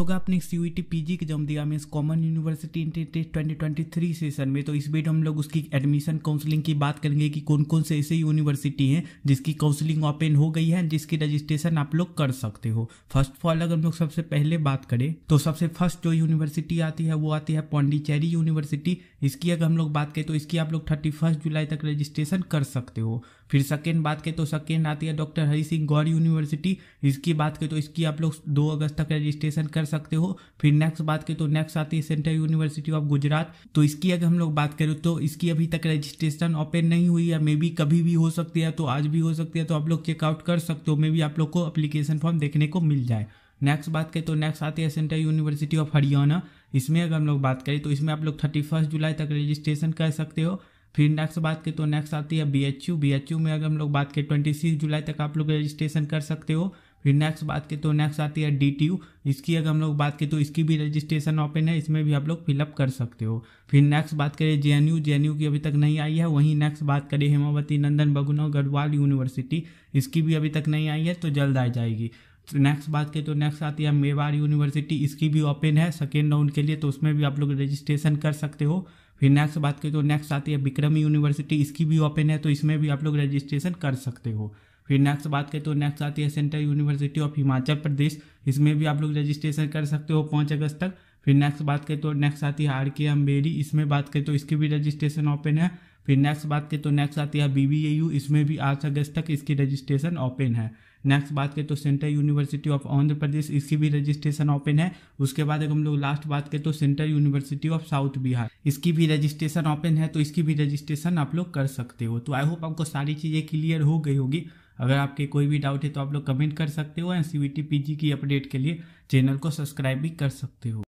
तो होगा अपने C U T P G exam दिया means common university twenty twenty three session में तो इस बीच हम लोग उसकी एडमिशन काउंसलिंग की बात करेंगे कि कौन कौन से ऐसे यूनिवर्सिटी हैं जिसकी काउंसलिंग ओपन हो गई है जिसकी रजिस्ट्रेशन आप लोग कर सकते हो फर्स्ट ऑफ ऑल अगर हम लोग सबसे पहले बात करें तो सबसे फर्स्ट जो यूनिवर्सिटी आती है वो आती है पौंडीचेरी यूनिवर्सिटी इसकी अगर हम लोग बात करें तो इसकी आप लोग थर्टी फर्स्ट जुलाई तक रजिस्ट्रेशन कर सकते हो फिर सेकेंड बात करें तो सेकेंड आती है डॉक्टर हरी सिंह गौर यूनिवर्सिटी इसकी बात करें तो इसकी आप लोग दो अगस्त तक रजिस्ट्रेशन कर सकते हो फिर नेक्स्ट बात करें तो नेक्स्ट आती है सेंट्रल यूनिवर्सिटी ऑफ गुजरात तो इसकी अगर हम लोग बात करें तो इसकी अभी तक रजिस्ट्रेशन ओपन नहीं हुई है मे बी कभी भी हो सकती है तो आज भी हो सकती है तो आप लोग चेकआउट कर सकते हो मे बी आप लोग को अप्लीकेशन फॉर्म देखने को मिल जाए नेक्स्ट बात करें तो नेक्स्ट आती है सेंट्रल यूनिवर्सिटी ऑफ हरियाणा इसमें अगर हम लोग बात करें तो इसमें आप लोग थर्टी फर्स्ट जुलाई तक रजिस्ट्रेशन कर सकते हो फिर नेक्स्ट बात करें तो नेक्स्ट आती है B H U B H U में अगर हम लोग बात करें ट्वेंटी सिक्स जुलाई तक आप लोग रजिस्ट्रेशन कर सकते हो फिर नेक्स्ट बात की तो नेक्स्ट आती है डी इसकी अगर हम लोग बात की तो इसकी भी रजिस्ट्रेशन ओपन है इसमें भी आप लोग फिलअप कर सकते हो फिर नेक्स्ट बात करें जे एन की अभी तक नहीं आई है वहीं नेक्स्ट बात करें हेमावती नंदन बगुना गढ़वाल यूनिवर्सिटी इसकी भी अभी तक नहीं आई है तो जल्द आ जाएगी नेक्स्ट बात करें तो नेक्स्ट आती है मेवाड़ यूनिवर्सिटी इसकी भी ओपन है सेकेंड राउंड के लिए तो उसमें भी आप लोग रजिस्ट्रेशन कर सकते हो फिर नेक्स्ट बात करें तो नेक्स्ट आती है विक्रम यूनिवर्सिटी इसकी भी ओपन है तो इसमें भी आप लोग रजिस्ट्रेशन कर सकते हो फिर नेक्स्ट बात करें तो नेक्स्ट आती है central university of Himachal Pradesh इसमें भी आप लोग रजिस्ट्रेशन कर सकते हो पाँच अगस्त तक फिर नेक्स्ट बात करें तो नेक्स्ट आती है आर के अम्बेरी इसमें बात करें तो इसकी भी रजिस्ट्रेशन ओपन है फिर नेक्स्ट बात करें तो नेक्स्ट आती है बी बी इसमें भी आठ अगस्त तक इसकी रजिस्ट्रेशन ओपन है नेक्स्ट बात करें तो central university of Andhra Pradesh इसकी भी रजिस्ट्रेशन ओपन है उसके बाद अगर हम लोग लास्ट बात करें तो central university of south Bihar इसकी भी रजिस्ट्रेशन ओपन है तो इसकी भी रजिस्ट्रेशन आप लोग कर सकते हो तो आई होप आपको सारी चीज़ें क्लियर हो गई होगी अगर आपके कोई भी डाउट है तो आप लोग कमेंट कर सकते हो एंड सी की अपडेट के लिए चैनल को सब्सक्राइब भी कर सकते हो